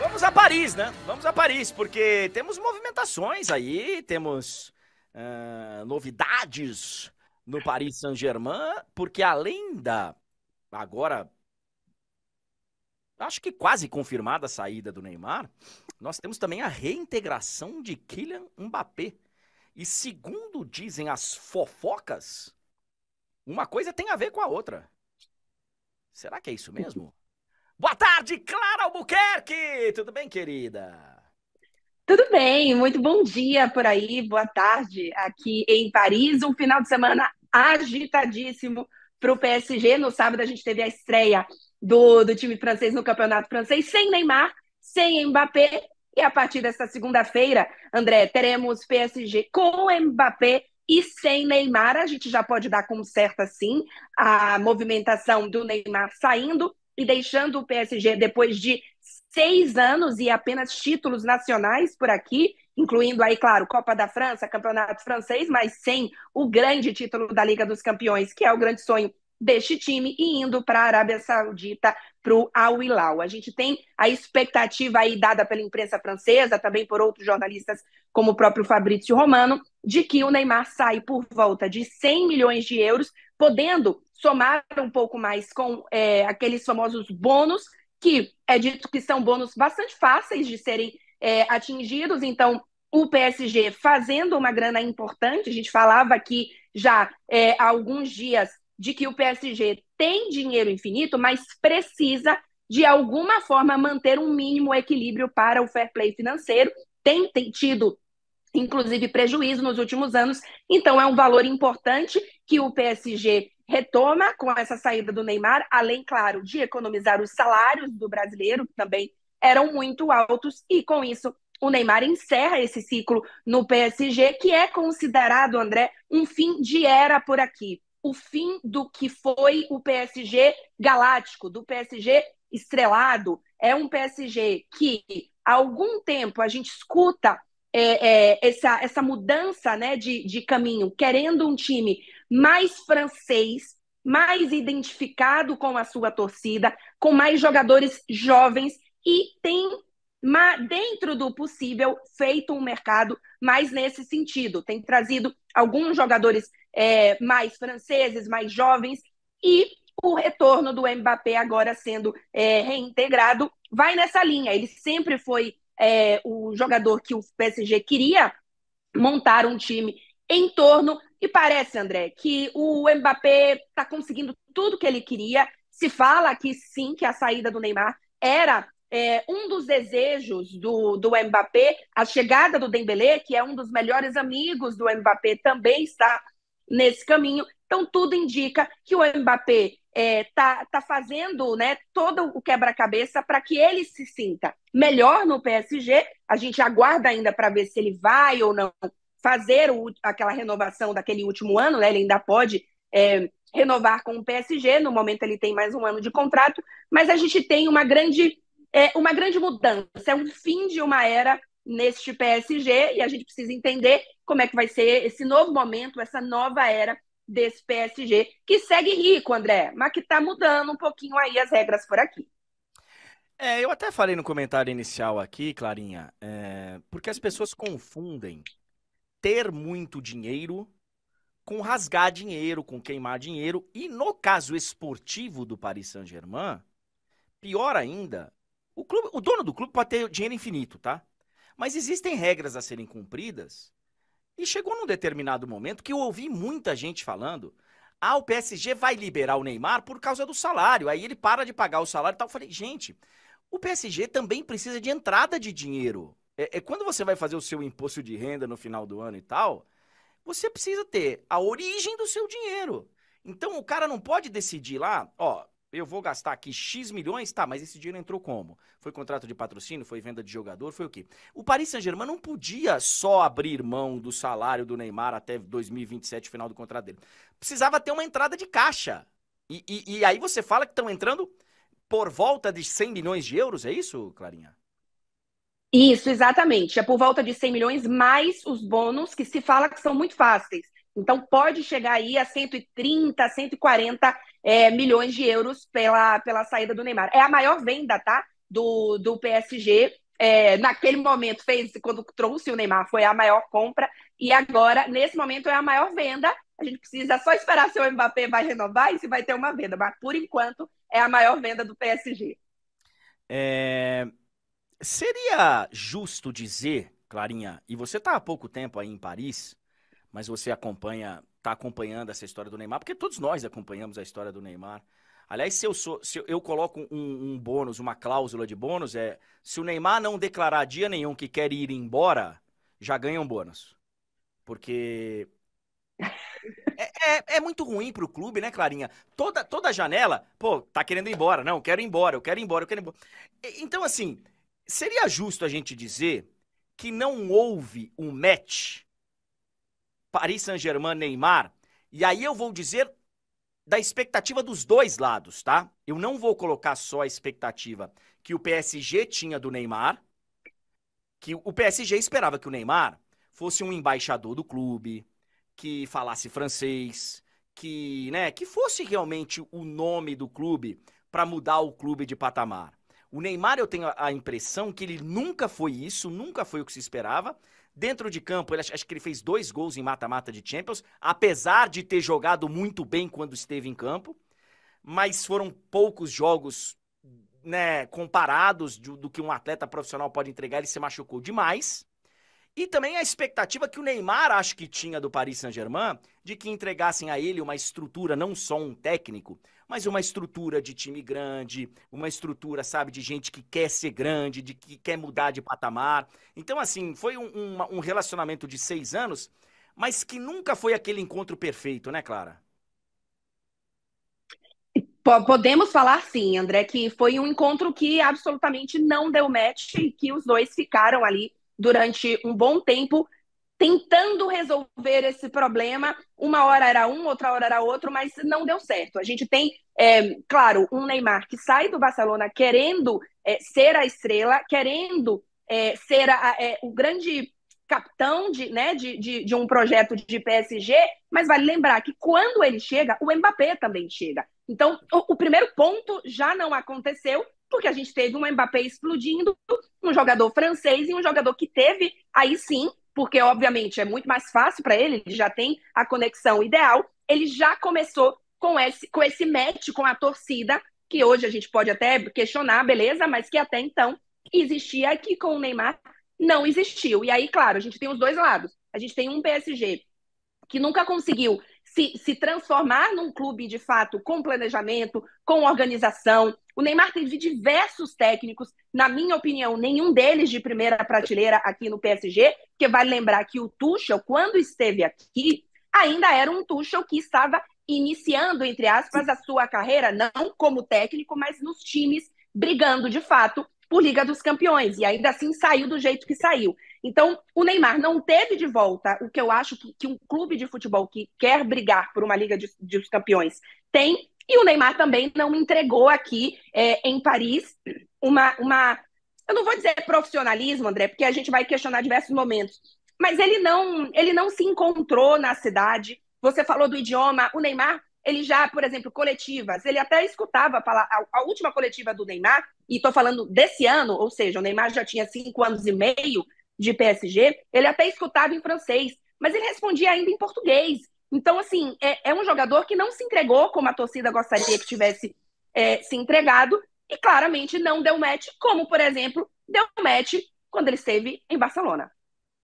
Vamos a Paris, né? Vamos a Paris, porque temos movimentações aí, temos uh, novidades no Paris Saint-Germain, porque além da agora acho que quase confirmada a saída do Neymar, nós temos também a reintegração de Kylian Mbappé. E segundo dizem as fofocas, uma coisa tem a ver com a outra. Será que é isso mesmo? Boa tarde, Clara Albuquerque! Tudo bem, querida? Tudo bem, muito bom dia por aí, boa tarde aqui em Paris. Um final de semana agitadíssimo para o PSG. No sábado a gente teve a estreia do, do time francês no Campeonato Francês, sem Neymar, sem Mbappé. E a partir desta segunda-feira, André, teremos PSG com Mbappé e sem Neymar. A gente já pode dar como certa, sim, a movimentação do Neymar saindo e deixando o PSG depois de seis anos e apenas títulos nacionais por aqui, incluindo aí, claro, Copa da França, Campeonato Francês, mas sem o grande título da Liga dos Campeões, que é o grande sonho deste time, e indo para a Arábia Saudita, para o Al Hilal. A gente tem a expectativa aí dada pela imprensa francesa, também por outros jornalistas, como o próprio Fabrício Romano, de que o Neymar sai por volta de 100 milhões de euros, podendo somar um pouco mais com é, aqueles famosos bônus, que é dito que são bônus bastante fáceis de serem é, atingidos. Então, o PSG fazendo uma grana importante, a gente falava aqui já é, há alguns dias de que o PSG tem dinheiro infinito, mas precisa de alguma forma manter um mínimo equilíbrio para o fair play financeiro. Tem, tem tido, inclusive, prejuízo nos últimos anos, então é um valor importante que o PSG retoma com essa saída do Neymar, além, claro, de economizar os salários do brasileiro, que também eram muito altos, e com isso o Neymar encerra esse ciclo no PSG, que é considerado, André, um fim de era por aqui. O fim do que foi o PSG galáctico, do PSG estrelado. É um PSG que, há algum tempo, a gente escuta é, é, essa, essa mudança né, de, de caminho, querendo um time mais francês, mais identificado com a sua torcida, com mais jogadores jovens e tem dentro do possível feito um mercado mais nesse sentido, tem trazido alguns jogadores é, mais franceses, mais jovens e o retorno do Mbappé agora sendo é, reintegrado vai nessa linha. Ele sempre foi é, o jogador que o PSG queria montar um time em torno. E parece, André, que o Mbappé está conseguindo tudo que ele queria. Se fala que sim, que a saída do Neymar era é, um dos desejos do, do Mbappé. A chegada do Dembele que é um dos melhores amigos do Mbappé, também está nesse caminho. Então, tudo indica que o Mbappé está é, tá, tá fazendo né, todo o quebra-cabeça para que ele se sinta melhor no PSG. A gente aguarda ainda para ver se ele vai ou não fazer o, aquela renovação daquele último ano, né? Ele ainda pode é, renovar com o PSG, no momento ele tem mais um ano de contrato, mas a gente tem uma grande, é, uma grande mudança, é um fim de uma era neste PSG e a gente precisa entender como é que vai ser esse novo momento, essa nova era desse PSG, que segue rico, André, mas que está mudando um pouquinho aí as regras por aqui. É, eu até falei no comentário inicial aqui, Clarinha, é, porque as pessoas confundem ter muito dinheiro com rasgar dinheiro, com queimar dinheiro. E no caso esportivo do Paris Saint-Germain, pior ainda, o, clube, o dono do clube pode ter dinheiro infinito, tá? Mas existem regras a serem cumpridas. E chegou num determinado momento que eu ouvi muita gente falando: ah, o PSG vai liberar o Neymar por causa do salário. Aí ele para de pagar o salário e tal. Eu falei, gente, o PSG também precisa de entrada de dinheiro. É, é, quando você vai fazer o seu imposto de renda no final do ano e tal, você precisa ter a origem do seu dinheiro. Então o cara não pode decidir lá, ó, eu vou gastar aqui X milhões, tá, mas esse dinheiro entrou como? Foi contrato de patrocínio, foi venda de jogador, foi o quê? O Paris Saint-Germain não podia só abrir mão do salário do Neymar até 2027, final do contrato dele. Precisava ter uma entrada de caixa. E, e, e aí você fala que estão entrando por volta de 100 milhões de euros, é isso, Clarinha? Isso, exatamente. É por volta de 100 milhões mais os bônus que se fala que são muito fáceis. Então pode chegar aí a 130, 140 é, milhões de euros pela, pela saída do Neymar. É a maior venda, tá? Do, do PSG. É, naquele momento fez, quando trouxe o Neymar, foi a maior compra. E agora, nesse momento, é a maior venda. A gente precisa só esperar se o Mbappé vai renovar e se vai ter uma venda. Mas por enquanto é a maior venda do PSG. É, Seria justo dizer, Clarinha, e você está há pouco tempo aí em Paris, mas você acompanha, está acompanhando essa história do Neymar, porque todos nós acompanhamos a história do Neymar. Aliás, se eu, sou, se eu coloco um, um, bônus, uma cláusula de bônus, é se o Neymar não declarar dia nenhum que quer ir embora, já ganha um bônus. Porque. É, é, é muito ruim pro clube, né, Clarinha? Toda, toda janela, pô, tá querendo ir embora. Não, quero ir embora, eu quero ir embora, eu quero ir embora. Então, assim, seria justo a gente dizer que não houve um match Paris Saint-Germain Neymar, e aí eu vou dizer da expectativa dos dois lados, tá? Eu não vou colocar só a expectativa que o PSG tinha do Neymar, que o PSG esperava que o Neymar fosse um embaixador do clube, que falasse francês, que, né, que fosse realmente o nome do clube para mudar o clube de patamar. O Neymar, eu tenho a impressão que ele nunca foi isso, nunca foi o que se esperava. Dentro de campo, ele, acho que ele fez dois gols em mata-mata de Champions, apesar de ter jogado muito bem quando esteve em campo. Mas foram poucos jogos né, comparados do que um atleta profissional pode entregar. Ele se machucou demais. E também a expectativa que o Neymar acho que tinha do Paris Saint-Germain de que entregassem a ele uma estrutura, não só um técnico, mas uma estrutura de time grande, uma estrutura, sabe, de gente que quer ser grande, de que quer mudar de patamar. Então, assim, foi um, um, um relacionamento de seis anos, mas que nunca foi aquele encontro perfeito, né, Clara? Podemos falar sim, André, que foi um encontro que absolutamente não deu match e que os dois ficaram ali durante um bom tempo tentando resolver esse problema. Uma hora era um, outra hora era outro, mas não deu certo. A gente tem, é, claro, um Neymar que sai do Barcelona querendo é, ser a estrela, querendo é, ser a, é, o grande capitão de, né, de, de, de, um projeto de PSG, mas vale lembrar que quando ele chega, o Mbappé também chega. Então, o, o primeiro ponto já não aconteceu, porque a gente teve um Mbappé explodindo, um jogador francês e um jogador que teve, aí sim, porque obviamente é muito mais fácil para ele, ele já tem a conexão ideal, ele já começou com esse, com esse match com a torcida, que hoje a gente pode até questionar, beleza, mas que até então existia aqui com o Neymar não existiu. E aí, claro, a gente tem os dois lados. A gente tem um PSG que nunca conseguiu se, se transformar num clube de fato com planejamento, com organização. O Neymar teve diversos técnicos, na minha opinião, nenhum deles de primeira prateleira aqui no PSG, porque vale lembrar que o Tuchel, quando esteve aqui, ainda era um Tuchel que estava iniciando, entre aspas, a sua carreira, não como técnico, mas nos times, brigando de fato por Liga dos Campeões. E ainda assim saiu do jeito que saiu. Então, o Neymar não teve de volta o que eu acho que, que um clube de futebol que quer brigar por uma Liga dos Campeões tem. E o Neymar também não entregou aqui é, em Paris uma, uma. Eu não vou dizer profissionalismo, André, porque a gente vai questionar diversos momentos. Mas ele não, ele não se encontrou na cidade. Você falou do idioma. O Neymar ele já, por exemplo, coletivas, ele até escutava a, a, última coletiva do Neymar, e estou falando desse ano, ou seja, o Neymar já tinha cinco anos e meio de PSG, ele até escutava em francês, mas ele respondia ainda em português. Então, assim, é, é um jogador que não se entregou como a torcida gostaria que tivesse é, se entregado, e claramente não deu match, como, por exemplo, deu match quando ele esteve em Barcelona.